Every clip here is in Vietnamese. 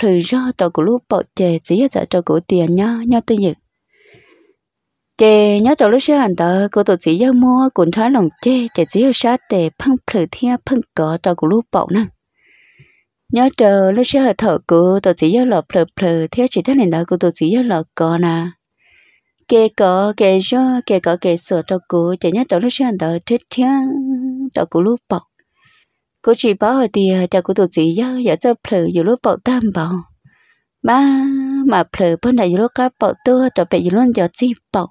thử do tàu của lúc bỏ chè chỉ giờ cho của tiền nhá nhá tư nhự chè nhớ cho lúc xưa hẳn tờ của tụi chỉ giờ mua cuốn thái lòng chè chè chỉ giờ sát tề phăng thử thia phăng cỏ tàu của lúc bỏ năng nhớ chờ lúc xưa thở của tổ chỉ giờ lọ phờ phờ theo chỉ thấy nền đó của tổ chỉ giờ lọ cỏ nà kể cỏ kể cho kể cỏ kể sửa tàu của chè nhớ cho lúc xưa hẳn tờ chết thia tàu của lúc bỏ cô chỉ bảo hồi thì cho cô tụt gì nhớ giờ cho phở dù lúc bảo tam bảo mà mà phở bữa nay dù lúc các bảo tua cho bé dù luôn giờ gì bảo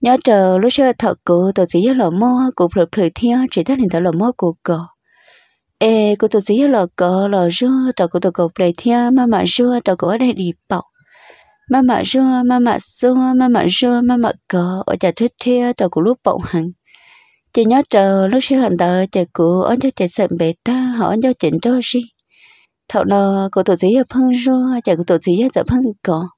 nhớ chờ lúc chơi thọ cô tụt gì nhớ lò mò cô phở phở theo chỉ thấy liền thọ lò mò cô cò ê cô tụt gì nhớ lò cò lò rua cho cô tụt cô phở theo mà mà rua cho cô ở đây đi bảo mà mà rua mà mà xua mà mà rua mà mà cò ở nhà chơi theo cho cô lúc bảo hàng chị nhớ chờ lúc xưa hận tờ chị cụ ôn cho chị sợn bể ta họ ôn cho chị cho gì thọ nó cụ tổ sĩ ở phân rô chị cụ tổ sĩ ở giờ phân cỏ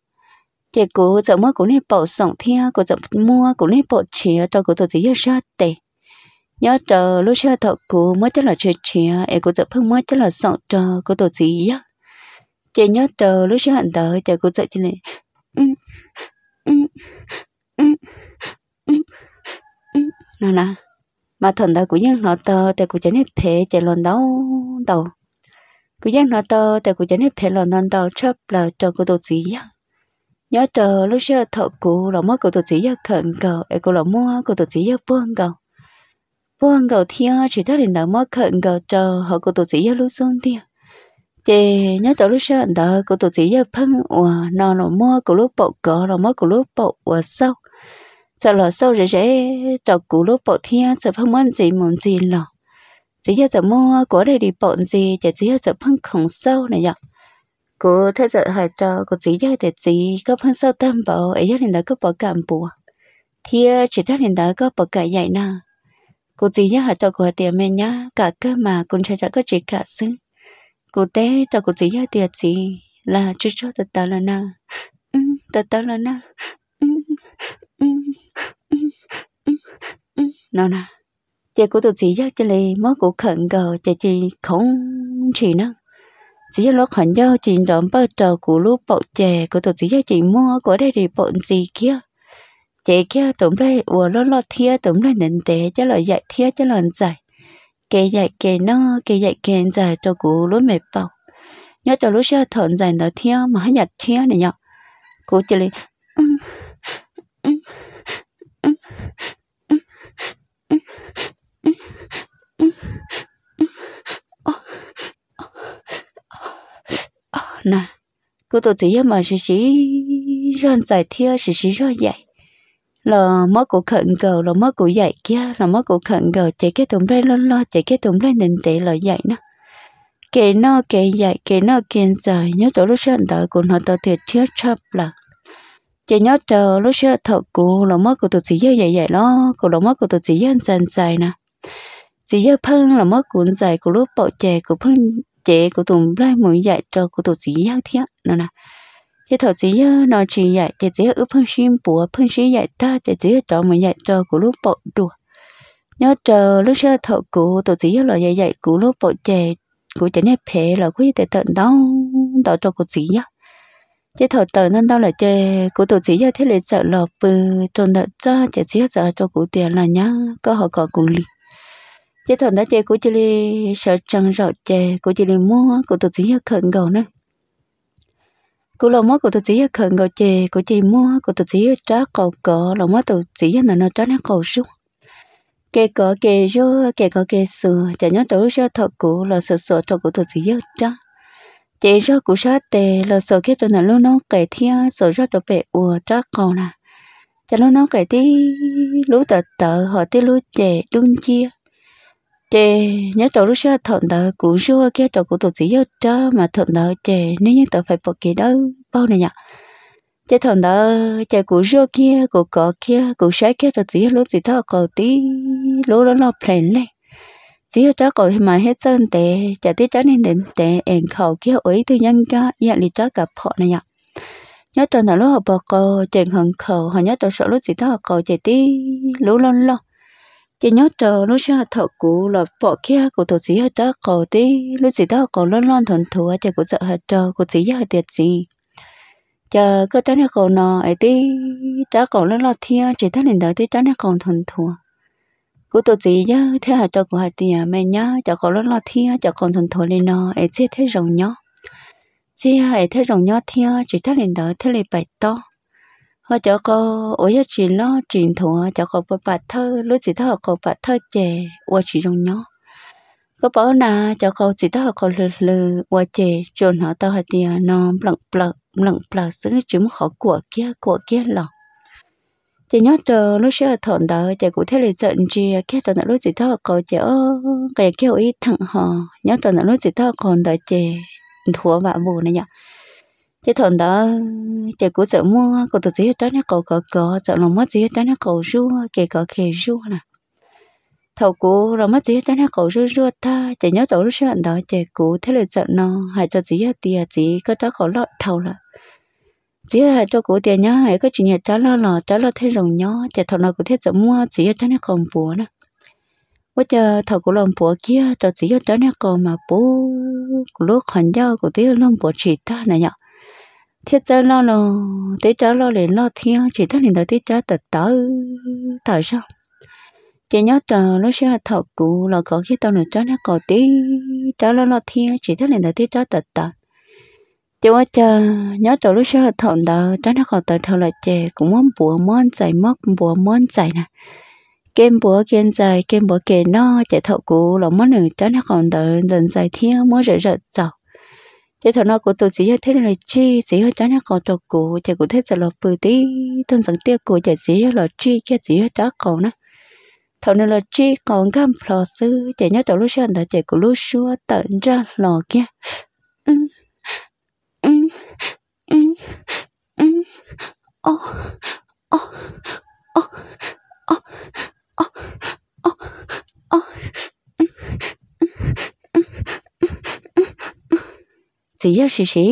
chị cụ chợ mua cũng nên bỏ sòng theo cụ chợ mua cũng nên bỏ chĩa cho cụ tổ sĩ ở ra tệ nhớ chờ lúc xưa thọ cụ mới cho là chĩa chĩa em cụ giờ phân mới cho là sòng cho cụ tổ sĩ chức chị nhớ chờ lúc xưa hận tờ chị cụ giờ chị này nó nè mà thằng ta cũng nhắc nó tơ tại cũng chẳng hết phê chạy lần đâu đầu. cũng nhắc nó tơ tại cũng chẳng hết phê lần lần đầu, chấp là cho cô đồ gì nhớ chờ lúc xưa thọ cụ là mất cô đồ gì nhá khẩn cầu ấy cô là mua cô đồ gì nhá buông cầu buông cầu thiên chỉ thấy là mất khẩn cầu chờ họ cô đồ gì nhá lúc xuống đi. chị nhớ chỗ lúc xưa đó cô tổ chỉ giờ phân ủa nó nó mua của lúc bộ cỡ nó mua của lúc bộ ủa sau giờ lo sâu rễ rễ tàu cú lô bộ thiên giờ phong món gì món gì lò chỉ giờ giờ mua của đây đi bọn gì chỉ chỉ giờ phong khổng sâu này nhở cú thế giờ hỏi cho cú chỉ giờ để gì có phong sâu tâm bộ ấy giờ hiện tại có bỏ cảm bùa thiên chỉ ta hiện tại có bỏ cả dạy nào cú chỉ giờ hỏi cho cô tiền mẹ nhá cả cơ mà cũng chưa chắc có chỉ cả xứng cú té cho cú chỉ giờ tiền gì là chưa cho tao là na ừ, tao là na nó nè chị cũng tự chỉ cho lì mới của khẩn gờ chị chị không chỉ nó chỉ cho lúc khẩn do chị đón bắt trò của lúc bộ chè của tự chỉ cho chị mua của đây thì bọn gì kia chị kia tụm lên ủa lo lo thia tụm lên nền tệ cho lời dạy thia cho lần dạy kể dạy kể nó kể dạy kể dạy cho của lúc mệt bọc nhớ cho lúc xưa thợ dạy nó thia mà hãy nhập thia này nhở của chị lì nè cứ tôi chỉ mà sĩ sĩ răn dài thiê sĩ sĩ răn dạy là mất của khẩn cầu là mất của dạy kia là mất của khẩn cầu chạy cái tụng đây lo lo chạy cái tụng đây định tệ là dạy nó kể nó kể dạy kể nó kể giải nhớ chỗ lúc sáng đợi của nó tao thiệt chưa chấp là chỉ nhớ chờ lúc sáng thọ của là mất của tụi chỉ dạy dạy dạy nó của là mất của tụi chỉ dạy dạy dài nè chỉ dạy phân là mất cuốn giải của lúc bọ trẻ của phân chế của tụm lại muốn dạy cho của tụt gì giác thiện nó nè chế thọ gì ờ, nó chỉ dạy chế chế ở phương xin bùa phương xí dạy ta chế chế cho muốn dạy cho của lúc bộ đùa nhớ chờ lúc sơ thọ của tụt gì là dạy dạy của lúc bộ chế của chế này phê là quý tế tận đau đau cho của gì giác chế thọ tờ nên đau là chế của tụt gì giác thế là sợ lọp bự trong đợt cho chế chế sợ cho của tiền là nhá có họ có cùng liền chế thuần đã chế của chị li sợ trăng rọ chè của chị li mua của tôi chỉ chị khẩn cầu nữa của lòng mắt của tôi chỉ chị khẩn cầu chè của chị mua của tôi chỉ chị trả cầu cỏ lòng tôi chỉ chị là nó trả nó cầu xuống kê cỏ kê rô kê cỏ kê sửa chả nhớ tụi rô thọ cũ là sợ sợ thọ của chỉ chị trả chế rô của sát tề là sợ khi tụi nó luôn nó kể thia sợ rô tụi bể ùa trả cầu nè chả luôn nó kể tí lú tờ tờ họ tí lú chè đun chia chị nhớ tổ lúc xưa thọn đỡ cũng xưa kia tổ cũng tổ chức yêu cha mà thọn đỡ chị nếu như tổ phải bỏ cái đó bao này nhở chị thọn đỡ chị cũng xưa kia cũng cỏ kia cũng sáng kia tổ chỉ lúc gì thọ cầu tí lúc đó nó plan lên chỉ cho cầu thì mà hết sơn tệ chả tiết cho nên đến tệ ăn khẩu kia ấy từ nhân cho nhận dạ lý cho gặp họ này nhở nhớ tổ nào lúc học bỏ cậu chèn hận khẩu họ nhớ tổ sợ lúc gì đó cầu chạy tí lú lon lo chỉ nhớ chờ lúc xưa thọ cũ là bỏ kia của tổ sĩ hết đó cổ tí lúc gì đó cổ lon lon thuần thua chờ của sợ hết trò của sĩ hết tiệt gì chờ cơ trái này còn nò ấy tí trái còn lon lon thia chỉ thấy nền đời tí trái à, này còn thuần thua của tổ sĩ nhớ thế hết trò của hạt tiền mẹ nhớ chờ còn lon lon thia chờ còn thuần thua lên nò ấy chết thấy rồng nhớ chết ấy thấy rồng nhớ thia chỉ thấy nền đời thế lệ bạch to họ cho cô ở nhà chỉ nó truyền thủ họ cho cô bà thơ lúc chỉ thơ cô bà thơ chè qua chỉ trong nhỏ có bảo na cho cô chỉ thơ cô lừ lừ qua chè chôn họ tao hạt tiền nó lặng lặng lặng lặng xứng chúng họ của kia của kia lọ chị nhớ chờ lúc xưa thọn đó chị cụ thấy là giận kia khi tao lúc chỉ thơ cô chị cái kêu ý thằng họ nhớ tao lúc chỉ thơ còn đó chè thua vạ bù này nhở thế thằng đó chạy cố sợ mua cố tự giết đó nó cầu cờ cờ sợ lòng mất giết đó nó cầu ru kể cờ kề ru nè thầu cố lòng mất giết đó nó cầu ru ru ta chạy nhớ tổ lúc sáng đó chạy cố thế là sợ nó hại cho giết tiền chỉ có tao cầu lọt thầu là chỉ là cho cố tiền nhá hãy có chuyện nhà trả lo lò trả lo thế rồng nhó chạy thằng nào cố thế sợ mua chỉ cho cho nó còn bùa nè bây giờ thầu cố lòng bùa kia cho chỉ cho cho nó còn mà bố lúc hoàn giao của tiếng lòng bùa chỉ ta này nhở thiết cho lo lo tới cho lo để lo theo chỉ thấy nhìn thấy tới cho tật tớ tại sao chỉ nhớ chờ nó sẽ thọ cụ là có khi tao nữa cho nó có tí cho lo lo theo chỉ thấy nhìn thấy tới cho tật tớ chỉ qua chờ nhớ chờ nó sẽ thọ đó cho nó có tật thọ là chè cũng muốn bùa muốn chạy móc bùa muốn chạy nè kem bùa kem dài kem bùa kề no chạy thọ cụ là món nữa cho nó còn đợi dần dài theo muốn rửa rửa chọc thế thằng nó của tôi hết thế này chi chỉ hết đó nó còn tôi cụ thì cũng thấy là lọt bự tí thân sẵn tiêu cụ chỉ chỉ là chi chỉ chỉ hết đó còn nó thằng nó là chi còn gam phò sư chỉ nhớ tôi lúc sáng đã chỉ cũng lúc xưa tận ra lò kia ừ ừ ừ, ừ. chỉ yêu sĩ sĩ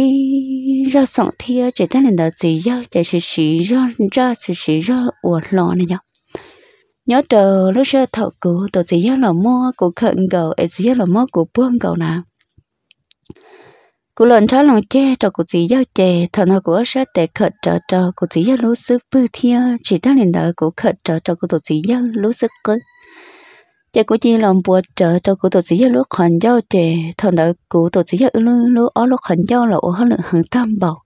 ra sống thia chỉ ta nên đó chỉ yêu chỉ sĩ sĩ ra ra sĩ sĩ ra uổng lo này nhở nhớ chờ lúc sơ thọ cụ tổ chỉ yêu là mua của khẩn cầu ấy chỉ yêu là mua của buông cầu nào cụ lần cho lòng che cho cụ chỉ yêu che thằng nào của sơ để khẩn cho cho cụ chỉ yêu lúc sức bư thia chỉ ta nên đó cụ khẩn cho cho cụ tổ chỉ yêu lúc sức cứng giờ cô chỉ làm bùa trợ cho cô tổ chức giờ lúc khẩn giao trẻ thằng đó cô tổ chức giờ lúc lúc ở lúc khẩn giao là ở hơn lượng hàng tam bảo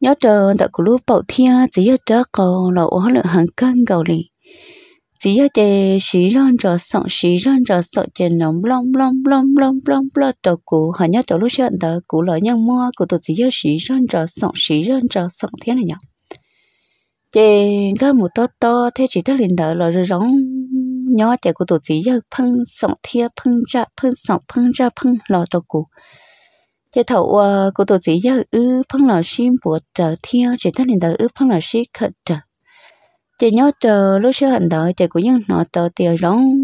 nhớ chờ đã cụ lúc bảo thiên chỉ giờ trở cầu là ở lượng hàng cân cầu lì chỉ giờ trẻ sĩ răng cho sọn sĩ răng cho sọn trẻ nóng long long long long long long cho cô hẳn nhớ cho lúc hiện đó cô lợi nhân mua cô tổ chức giờ sĩ răng cho sọn sĩ răng cho sọn thế này nhở chị có một to to thế chỉ tới liền đợi là rồi rong nhỏ trẻ của tổ chỉ giờ phân sống thia phân ra phân sống phân ra phân lò tổ cụ chế thầu ờ, của tổ chỉ giờ ư phân lò xin bộ trở thia chế thân hình đời ư phân lò xin khẩn trở chế nhỏ chờ lúc xưa hình đời trẻ của những nọ tờ tiền rong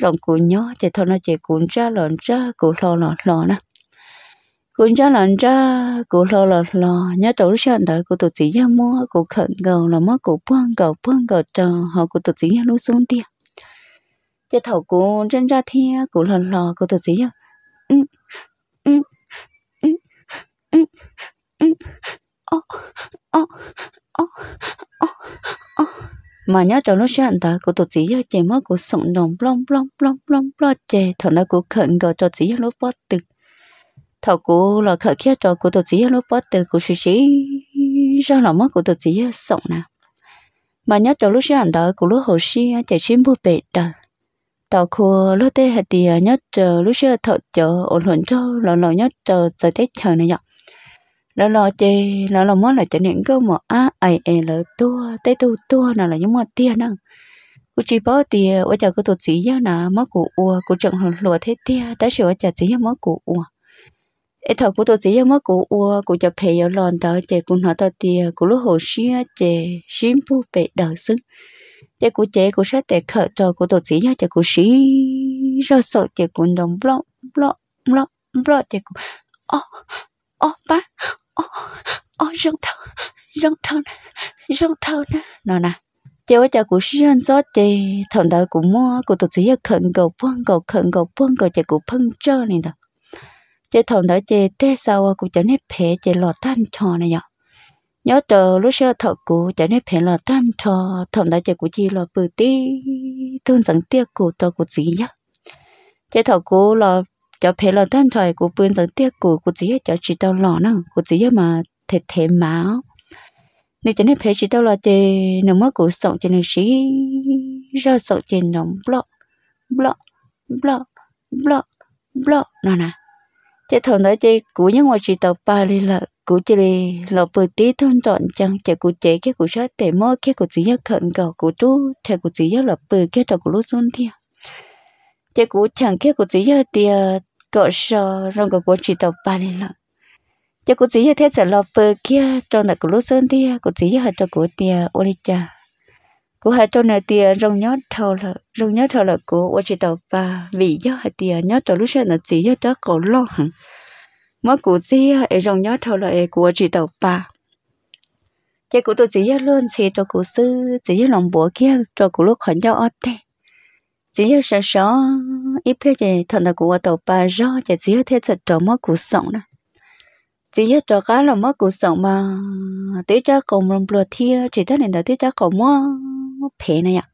rong của nhỏ chế thầu nó chế cuốn ra lòn ra của lò lò lò nè cũng cho lần cha cụ lo lo lo nhớ tổ sản đời cụ tổ chỉ ra mua cụ khẩn cầu là mua cụ buông cầu buông cầu chờ họ cụ tổ chỉ ra lúc xuống tiền cho thầu cụ chân ra thiên, cụ lo lo cụ tổ chỉ ra ừ ừ ừ ừ ừ ô ô ô ô ô mà nhớ chỗ nó sản đời cô tổ chỉ ra chỉ mua cô sủng đồng blong blong blong blong blong chè thằng đó cô khẩn cầu cho chỉ ra lúc bắt từng thầu cú là khởi kia trò của tổ chí lúc bắt từ của sĩ sĩ ra là mất của tổ chí sống nào mà nhớ đầu lúc sáng đó của lúc hồ sĩ chạy chim bộ bể đó tàu khu lúc tê hạt thì nhớ chờ lúc sáng thọ chờ ổn hồn cho lò lò nhớ chờ giờ tết chờ này nhở lò lò chê lò lò muốn là chạy những câu mà á ai ai là tua tê tu tua nào là những món tiền năng cô chỉ bảo thì ở chợ cô tổ chức nhớ là mất của ua của trận hồ lúa thế tia đã sửa chợ chỉ nhớ mất của ua ít thầu của tôi sẽ giống của ua của chụp hệ giờ lòn đó chị cũng nói tao tiền của lúc hồ sĩ chị xím phu bệ đỡ xứng chị của chị của sát tệ khởi tờ của tôi sẽ nhớ chị của sĩ ra sợ chị của đồng blọ blọ blọ blọ chị của ô ô ba ô ô rong thâu rong thâu rong thâu nè nó nè chị ơi chị của sĩ anh sót chị thằng đó của mua của tôi sĩ khẩn cầu phun cầu khẩn cầu phun cầu chị của phun cho này đó chế thằng đó chế thế sau cũng trở nên phê chế lọt tan trò này nhở nhớ chờ lúc xưa thợ cũ trở nên phê lọt tan trò thằng đó chế cũng chỉ là bự tí thương rằng tiếc cụ cho cụ gì nhở chế thợ cũ là cho phê lọt tan trò của bươn rằng tiếc cụ cụ gì cho chỉ tao lọ nè cụ gì mà thể thể máu nên cho nên phê chỉ tao là chế nó mà cụ sống cho nên sĩ ra sống cho nó block block block block block nó nè chế thằng đó chế cú những ngoài chỉ tàu ba đi là cú chỉ là lọ bự tí thôn trọn chẳng chế cú chế cái cú sát để mơ cái cú chỉ nhớ khẩn cầu cú chú chế cú chỉ nhớ lọ bự cái tàu cú lú xuống đi chế cú chẳng cái cú chỉ nhớ thì cọ sờ rong cái cú chỉ tàu ba đi là chế cú chỉ nhớ thế sợ lọ bự kia trò là cú lú xuống đi cú chỉ nhớ hết trò cú tiề ôi đi cha cô hai trâu này tia rong nhót thầu là rong nhót thầu là cô ô chỉ tàu ba vì do hai tia nhót tàu lúc xưa là chỉ do đó cổ lo hẳn mỗi cụ gì ở rong nhót thầu là cô chỉ tàu ba cái cụ tôi chỉ nhớ luôn chỉ cho cụ sư chỉ nhớ lòng bố kia cho cụ lúc khỏi nhau ót thế chỉ nhớ sợ sợ ít thế chị thằng là cụ tàu ba do chỉ nhớ thế thật cho mỗi cụ sống đó chỉ nhớ cho cá là mất cuộc sống mà tới cha cầu mồm lùa thia chỉ thấy nền đó tới cha cầu mua phê này ạ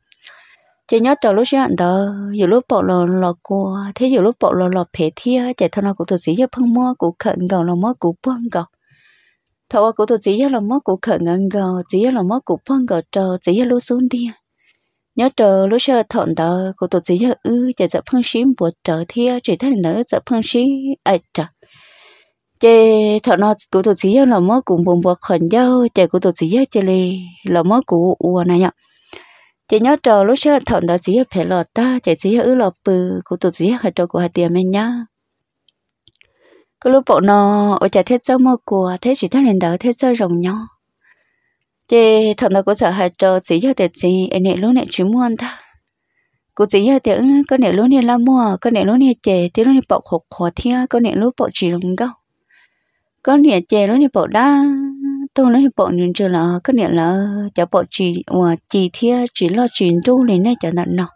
chỉ nhớ trò lúc sáng đó giờ lúc bộ lò lò cua thế giờ lúc bộ lò lò phê thia chạy thằng nào cũng thực sự cho phân mua cũng khẩn gạo, là mua cũng phân gầu thầu cũng thực cho là mua cũng khẩn gạo, gầu cho là mua cũng phân gạo cho chỉ cho lúc xuống đi nhớ trò lúc sáng thọn đó cũng thực sự cho ư chạy chạy phân xím bộ trò thia chỉ thằng nữa chạy phân xí ai trò chế thọ nó cụ tổ sĩ là mớ cũng bùng bọt khẩn dâu chế cũng tổ sĩ chế lì là mớ cũng uo này nhở chị nhớ trò lúc xưa thọn đó chỉ phải lọt ta chị chỉ ở lọt bự của tụt chỉ ở trò của hạt tiền mình nhá cái lúc bộ nó ở chả thiết cho mơ của thế chỉ thắt lên đỡ thiết cho rồng nhau chị thằng đó có sợ hạt trò chỉ cho tiền gì anh nè lúc này chỉ mua ta cô chỉ giờ thì có nè lúc này la mua có này lúc này chè thì lúc nè bọc hộp khó thia có này lúc bỏ chỉ rồng gạo có này chè lúc này bỏ đa tôi nói bọn những chưa là cái niệm là cho bọn chỉ và ờ, chỉ thia chỉ lo chuyện tu nên này cho nặng nọ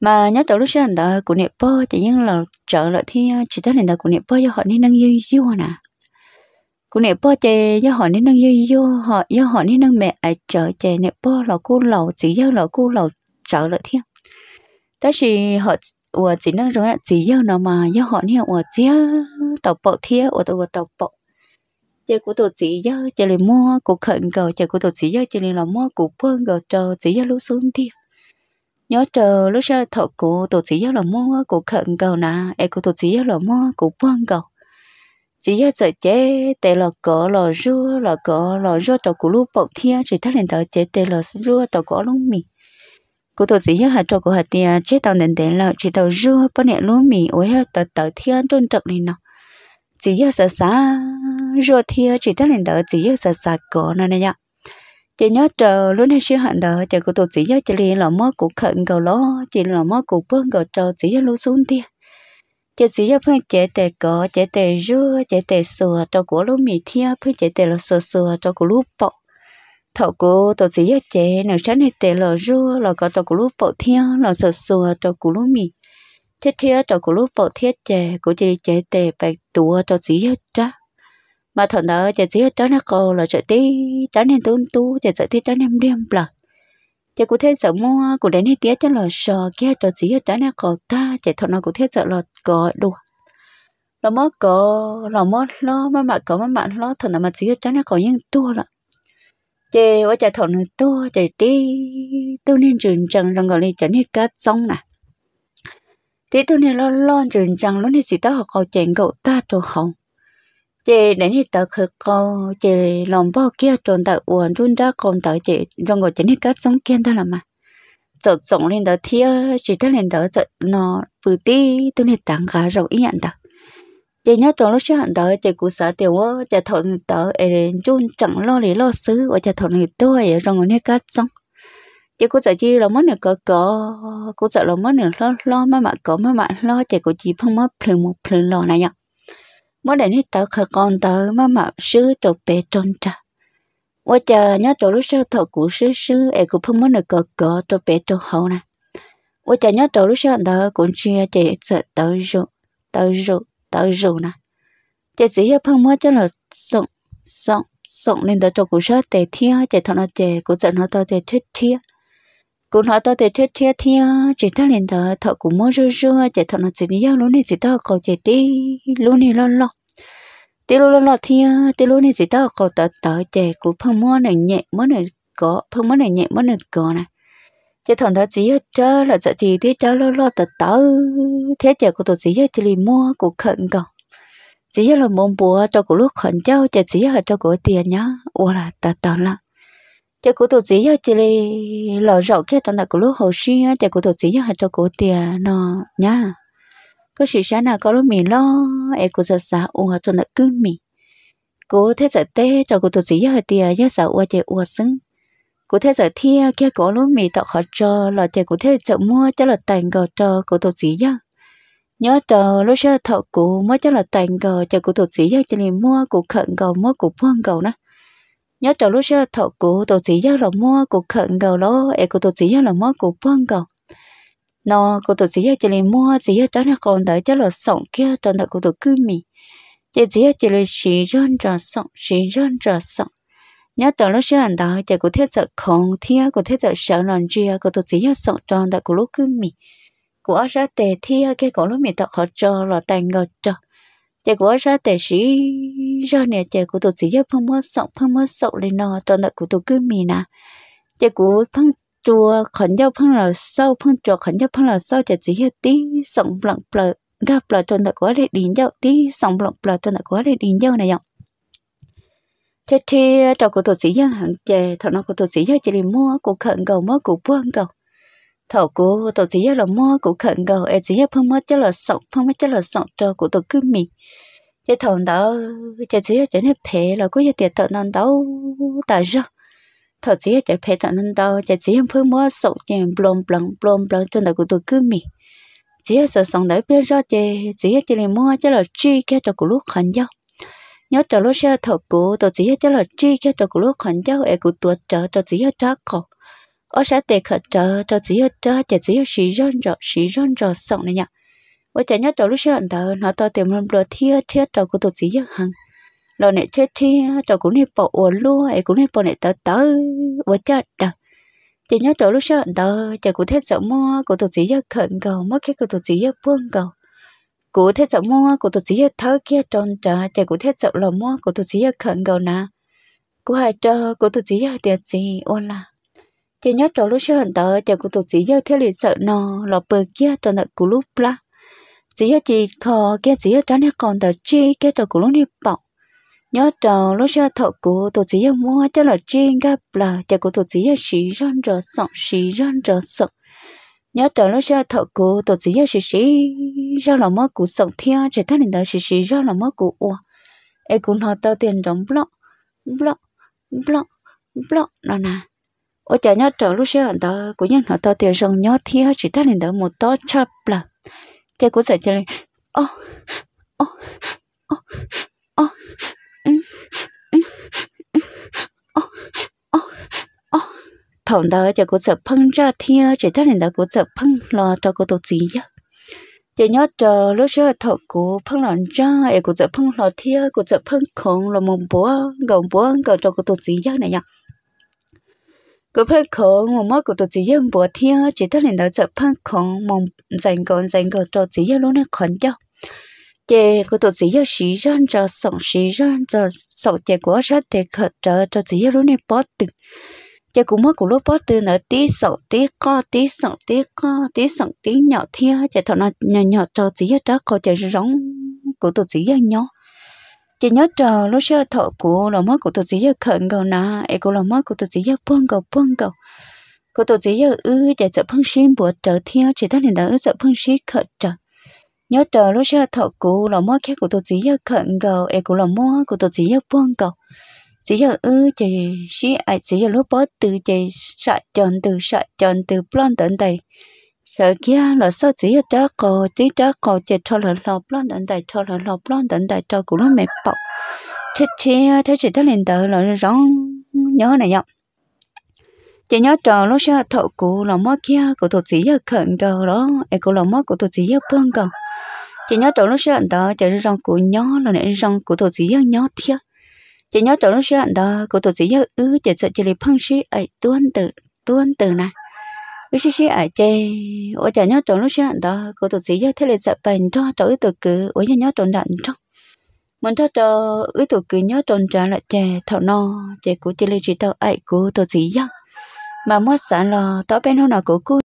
mà nhớ chỗ lúc sáng đó của niệm bơ chỉ những là chợ lại thì ờ, chỉ tới nền đó của niệm bơ do họ nên năng yêu yêu nè của niệm bơ chè do họ nên năng yêu yêu họ do họ nên năng mẹ ở à, chợ chè niệm bơ là cô lầu chỉ do là cô lầu chợ lại thì đó thì họ và ờ, chỉ năng rồi chỉ do nó mà do họ nên họ chia tàu bộ thia và tàu bọ chơi của tổ chỉ do chơi lên mua cục khẩn cầu chơi của tổ chỉ do chơi lên là mua cục phương cầu trò chỉ do lúc xuống thì nhớ chờ lúc sau thọ của tổ chỉ do là mua cục khẩn cầu nà em của tổ chỉ do là mua cục phương cầu chỉ do sợ chế tê là cỏ là rua là cỏ là rua trò của lúc bọc thiên chỉ thắt lên tờ chế tê là rua trò của lúc mì của tổ chỉ do hạt cho của hạt tiền chế tàu nền tê là chỉ tàu rua bao nè lúc mì ối hạt tờ tờ thiên tôn trật lên nào chỉ yêu sợ xa rồi thì chỉ tất lên đỡ chỉ yêu sợ xa cổ nó nè nhá chỉ nhớ chờ luôn hay xíu hận đỡ chờ của tôi chỉ nhớ chỉ liền là mơ của khẩn cầu lo chỉ là mơ của vương cầu chờ chỉ nhớ lú xuống tia chỉ chỉ nhớ phương chế tề cỏ chế tề rưa chế tề sùa cho của lú mì thia phương chế tề là sùa sùa cho của lú bọ thọ của tôi chỉ nhớ chế nửa sáng này tề là rưa là có cho của lú bọ thia là sùa sùa cho của lú mì thế thiết cho cụ lúc bộ thiết chè của chị chế tề bạch tùa cho dí hết trá mà thằng đó chè dí hết trá nó cô là chạy tí trá nên tốn tu chè sợ tí trá nên đêm là chè cụ thế sợ mua cụ đến hết tiếc cho là sò kia cho dí hết trá nó cô ta chè thằng nó cụ thế sợ là có đùa là mất có là mất lo mà mà có mà mà lo thằng nào mà dí hết trá nó có những tua là chè ở chè thằng nó tua chè tí tu nên trường trần rằng gọi là chè hết cá sông nè thế tôi nên lo lo chừng chẳng lúc này chỉ tao học câu chuyện cậu ta cho học chị đến thì tao khởi câu chị lòng bao kia tròn tao uẩn tuôn ra còn tao chị trong ngồi chính thì cắt sống kiên ta là mà sợ sống lên tới thia chỉ thấy lên tới sợ nó bự tí tôi nên tặng cả rồi ý nhận tao chị nhớ trong lúc sẽ hẳn đó chị cũng sợ tiểu quá chị thọ người tớ ấy đến chun chẳng lo lý lo xứ và chị thọ người tôi rồi ngồi nơi cắt sống chỉ cô sợ chi là mất nữa có có cô sợ là mất nữa lo lo mấy bạn có mấy bạn lo chỉ của chị không mất phừng một phừng lò này nhở mất đến hết tớ khờ con tớ mấy bạn sư tổ bê trôn trà 我家伢做了小头故事是，哎，个朋友那个个都别做好呢。我家伢做了小头故事，这这都肉都肉都肉呢。这只要朋友叫了送送送，领导做故事得听，这他那这古阵他到这听听。cũng họ tôi thì chết chết theo ờ, chỉ ta lên đó thọ cũng mua rơ rơ chỉ thọ nó chỉ đi giao luôn này chỉ ta có chỉ đi luôn này lo lo tí luôn lo lo theo ờ, tí luôn này chỉ ta có tớ tớ chỉ cũng phong mua này nhẹ mua này có phong mua này nhẹ mua này có này chỉ thằng đó chỉ chơi là giờ chỉ đi chơi lo lo tớ tớ thế chỉ của tôi chỉ chỉ đi mua của khẩn cầu chỉ là mong bùa cho của lúc khẩn cháu chỉ chỉ cho của tiền nhá ủa là tớ tớ là chỉ cụ tổ chỉ cho chị là lò kia trong đại của lúc hồ sinh á chỉ cụ tổ chỉ cho hạt cho cụ tiền nó nhá có sự sáng nào có lúc mình lo em cụ sợ sợ uống hạt cho nó cứ mình cụ thế sợ tê cho cụ tổ chỉ cho hạt tiền cho sợ uống chỉ uống sưng cụ thế sợ thia kia có lúc mình tạo khó cho lò chỉ cụ thế sợ mua cho là tành gò cho cụ tổ chỉ cho nhớ cho lúc sau thọ cụ mới cho là tành gò cho cụ tổ chỉ cho chỉ mua cụ khẩn gò mua cụ phong gò nữa nhớ trò lúc xưa thọ cụ tổ chỉ giao là mua cụ khẩn gầu lo, e cụ tổ chỉ giao là mua cụ bông gầu nó cụ tổ chỉ giao chỉ là mua chỉ giao trái nó còn đợi chắc là sống kia trong đời cụ tổ cứ mì chỉ chỉ giao chỉ là xì rơn trò sống xì rơn trò sống nhớ trò lúc xưa anh đó chỉ cụ thiết sợ không thiết cụ thiết sợ sợ lần chia cụ tổ chỉ giao sống trong đời cụ lúc cứ mì cụ ở ra tề thiết cái cụ lúc mì tập khó cho là tàn ngờ cho chạy của ra tệ sĩ ra nè chạy của tôi chỉ giúp phong mất sọng phong mất sọng lên nọ cho nợ của tôi cứ mì nà chạy của phong chùa khẩn nhau phong là sau phong chùa khẩn nhau phong là sau chạy chỉ hết tí sọng lặng bờ ga bờ cho nợ của để đi nhau tí sọng lặng bờ cho nợ của để đi nhau này nhở thế thì trò của tôi chỉ giúp hàng chè thằng nó của tôi chỉ giúp chỉ mua của khẩn cầu mua của buông cầu thầu cô thầu chỉ là mơ của khẩn cầu em chỉ là phong mất cho là sống phong mất cho là sống cho của tôi cứ mì cái thằng đó cái chỉ là chỉ là phê là có gì tiệt thầu nào đâu tại sao thầu chỉ là chỉ phê thầu nào đâu chỉ chỉ là phong mất sống tiền blom blom blom blom cho là của tôi cứ mì chỉ là sợ sống đấy biết rõ chỉ chỉ là chỉ là mơ cho là chi cái cho của lúc khẩn nhau nhớ cho lúc xe thầu cô thầu chỉ là chỉ là chi cái cho của lúc khẩn nhau em của tôi chờ cho chỉ là chắc không ở sẽ tệ khở trợ cho chỉ ở trợ chỉ chỉ ở sĩ rơn rọ sĩ sống này nhá ở chả nhất đầu lúc sáng đầu nó to tìm làm đồ thiê thiê đầu của tổ chỉ ở hàng lo này chết thiê đầu cũng đi bỏ uổng luôn ấy cũng đi bỏ này tớ tớ ở chả đầu chỉ nhớ chỗ lúc sáng đầu chả cũng thiết sợ mua của tổ chỉ ở khẩn cầu mất cái của tổ chỉ ở buông cầu cụ thế sợ mua cụ tổ chỉ thơ kia tròn trà chả cụ thế sợ lò mua cụ tổ chỉ khẩn cầu nà cụ hai trơ cụ tổ chỉ tiền gì ôn là chỉ nhớ chỗ lúc xưa hận tớ chờ cụ tục chỉ dơ theo liền sợ nó lọ bờ kia cho nợ cụ lúc la chỉ dơ chỉ khó kia chỉ dơ trái nè còn tớ chi kia cho cụ lúc nè bọc nhớ chỗ lúc xưa thọ cụ tục chỉ dơ mua cho là chi gặp là chờ cụ tục chỉ dơ xí răn rờ sọng xí răn rờ sọng nhớ chỗ lúc xưa thọ cụ tục chỉ dơ xí xí ra là mơ cụ sọng thia chỉ thắt nền tớ xí xí ra là mơ cụ ua ai cũng họ tao tiền đóng block block block block nó nè ở chợ nhớ trở lúc xưa đó của nhân họ to tiền rồng nhớ thi hết chỉ thắt lên đó một to chập là chơi của sợ chơi lên ô ô ô ô ừ, ừ, ừ, thằng đó chơi của sợ phân ra thi chỉ thắt lên đó của sợ phân lo cho cô tổ gì nhá chỉ nhớ chờ lúc xưa thọ của phân lợn ra ấy của sợ phân lò thi của sợ phân khổng là mồm búa gồng búa gồng cho cô tổ gì nhá này nhá 个喷口我妈个都只要不听，只得领导在喷口梦人个人个都只要弄来看掉。这个都只要时间着送时间着送结果啥的可着都只要弄来包的。这个妈个罗包的那滴送滴高滴送滴高滴送滴鸟听，这头那鸟鸟着只要着个就是容个都只要鸟。chỉ nhớ chờ lúc xưa thọ của lòng mắt của tôi chỉ giờ khẩn cầu nà ấy của lòng mắt của tôi chỉ giờ buông cầu buông cầu của tôi chỉ giờ ư để sợ phong xin bùa trở theo chỉ ta liền đã ư sợ phong sinh khẩn chờ nhớ chờ lúc xưa thọ của lòng mắt khác của tôi chỉ giờ khẩn cầu ấy của lòng mắt của tôi chỉ giờ buông cầu chỉ giờ ư chỉ xí ai chỉ giờ lúc bớt từ chỉ sợ chọn từ sợ chọn từ plon tận đây sợ kia là sao chỉ đó cô chỉ đó cô chỉ cho là lọc lon đần đại cho là lọc lon đần đại cho cũng lắm mệt bọc chết chia thế chỉ tới lên tới là rong nhớ này nhở chỉ nhớ trò lúc xưa thọ cụ là mất kia cụ thuộc sĩ giờ khẩn cầu đó em cụ là mất cụ thuộc sĩ giờ bưng cầu chỉ nhớ trò lúc xưa anh ta chỉ rong cụ nhớ là này rong cụ thuộc sĩ giờ nhớ thiệt chỉ nhớ trò lúc xưa anh ta cụ thuộc sĩ giờ ư chỉ sợ chỉ lấy phăng sĩ ấy tuân từ tuân từ này lúc xí xí ở chê ở chả nhớ trốn lúc xí ăn đó cô tụt xí giờ thế là sợ bệnh cho trâu ít tụt cứ ở nhà nhớ trốn đạn trong muốn cho trâu ít tụt cứ nhớ trốn trả lại chè thảo no chè cú chỉ lấy chỉ tàu ấy cú tụt xí giờ mà mất sản lo tao bên hôm nào của cô